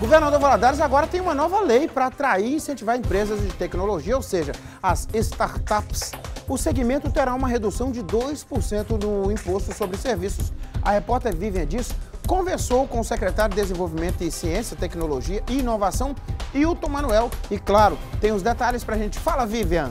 Governador Valadares agora tem uma nova lei para atrair e incentivar empresas de tecnologia, ou seja, as startups. O segmento terá uma redução de 2% no imposto sobre serviços. A repórter Vivian Dias conversou com o secretário de Desenvolvimento e Ciência, Tecnologia e Inovação, Hilton Manuel. E claro, tem os detalhes para a gente. Fala, Vivian!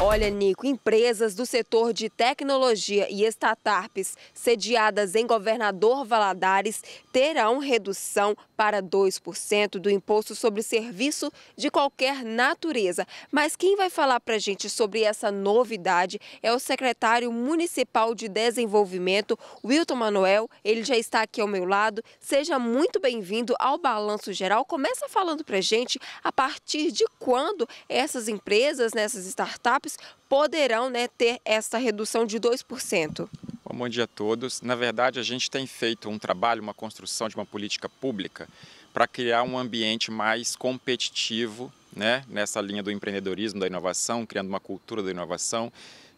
Olha, Nico, empresas do setor de tecnologia e startups sediadas em Governador Valadares terão redução para 2% do imposto sobre serviço de qualquer natureza. Mas quem vai falar para a gente sobre essa novidade é o secretário municipal de desenvolvimento, Wilton Manuel. Ele já está aqui ao meu lado. Seja muito bem-vindo ao Balanço Geral. Começa falando para a gente a partir de quando essas empresas, nessas né, startups, poderão né, ter essa redução de 2%. Bom dia a todos. Na verdade, a gente tem feito um trabalho, uma construção de uma política pública para criar um ambiente mais competitivo né, nessa linha do empreendedorismo, da inovação, criando uma cultura da inovação,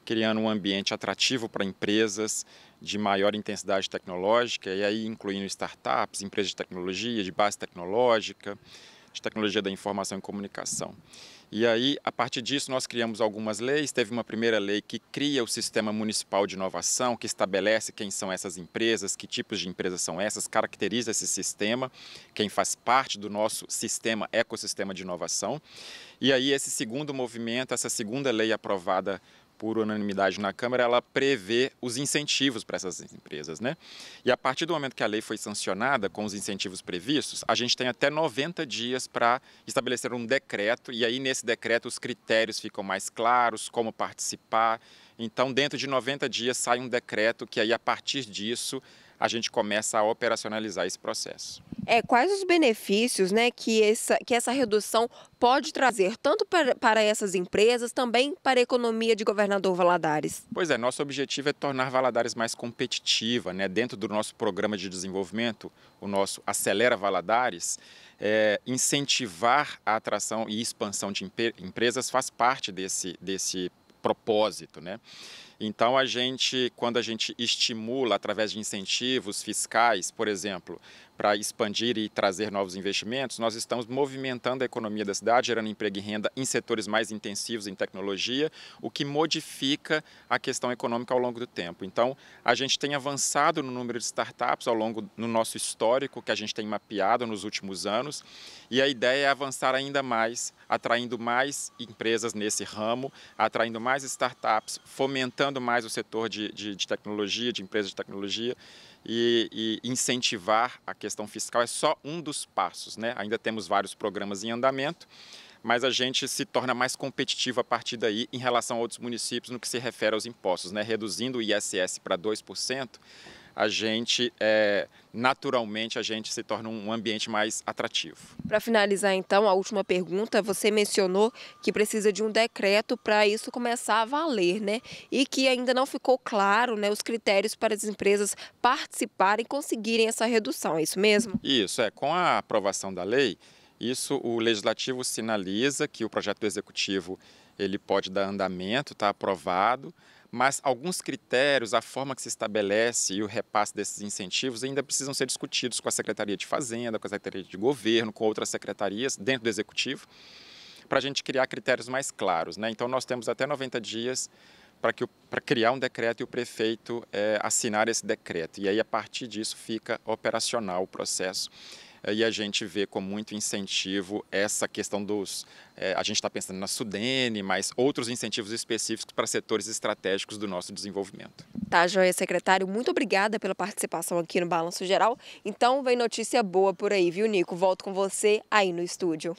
criando um ambiente atrativo para empresas de maior intensidade tecnológica, e aí incluindo startups, empresas de tecnologia, de base tecnológica, de Tecnologia da Informação e Comunicação. E aí, a partir disso, nós criamos algumas leis. Teve uma primeira lei que cria o Sistema Municipal de Inovação, que estabelece quem são essas empresas, que tipos de empresas são essas, caracteriza esse sistema, quem faz parte do nosso sistema, ecossistema de inovação. E aí, esse segundo movimento, essa segunda lei aprovada por unanimidade na Câmara, ela prevê os incentivos para essas empresas, né? E a partir do momento que a lei foi sancionada com os incentivos previstos, a gente tem até 90 dias para estabelecer um decreto e aí nesse decreto os critérios ficam mais claros, como participar. Então, dentro de 90 dias sai um decreto que aí a partir disso a gente começa a operacionalizar esse processo. É, quais os benefícios né, que, essa, que essa redução pode trazer, tanto para, para essas empresas, também para a economia de governador Valadares? Pois é, nosso objetivo é tornar Valadares mais competitiva. Né? Dentro do nosso programa de desenvolvimento, o nosso Acelera Valadares, é, incentivar a atração e expansão de empresas faz parte desse, desse propósito. Né? Então a gente, quando a gente estimula através de incentivos fiscais, por exemplo, para expandir e trazer novos investimentos, nós estamos movimentando a economia da cidade, gerando emprego e renda em setores mais intensivos em tecnologia, o que modifica a questão econômica ao longo do tempo. Então, a gente tem avançado no número de startups ao longo no nosso histórico que a gente tem mapeado nos últimos anos, e a ideia é avançar ainda mais, atraindo mais empresas nesse ramo, atraindo mais startups, fomentando puxando mais o setor de, de, de tecnologia, de empresas de tecnologia, e, e, incentivar a questão fiscal é só um dos passos. Né? Ainda temos vários programas em andamento, mas a gente se torna mais competitivo a partir daí em relação a outros municípios no que se refere aos impostos, né? reduzindo o ISS para 2% a gente é, naturalmente a gente se torna um ambiente mais atrativo. Para finalizar então a última pergunta, você mencionou que precisa de um decreto para isso começar a valer, né? E que ainda não ficou claro, né, os critérios para as empresas participarem e conseguirem essa redução, é isso mesmo? Isso é com a aprovação da lei. Isso o legislativo sinaliza que o projeto do executivo ele pode dar andamento, está aprovado mas alguns critérios, a forma que se estabelece e o repasse desses incentivos ainda precisam ser discutidos com a Secretaria de Fazenda, com a Secretaria de Governo, com outras secretarias dentro do Executivo, para a gente criar critérios mais claros. Né? Então, nós temos até 90 dias para, criar um decreto e o prefeito é, assinar esse decreto. E aí, a partir disso, fica operacional o processo. Eh, e a gente vê com muito incentivo essa questão dos. É, a gente está pensando na Sudene, mas outros incentivos específicos para setores estratégicos do nosso desenvolvimento. Tá, joia, secretário. Muito obrigada pela participação aqui no Balanço Geral. Então, vem notícia boa por aí, viu, Nico? Volto com você aí no estúdio.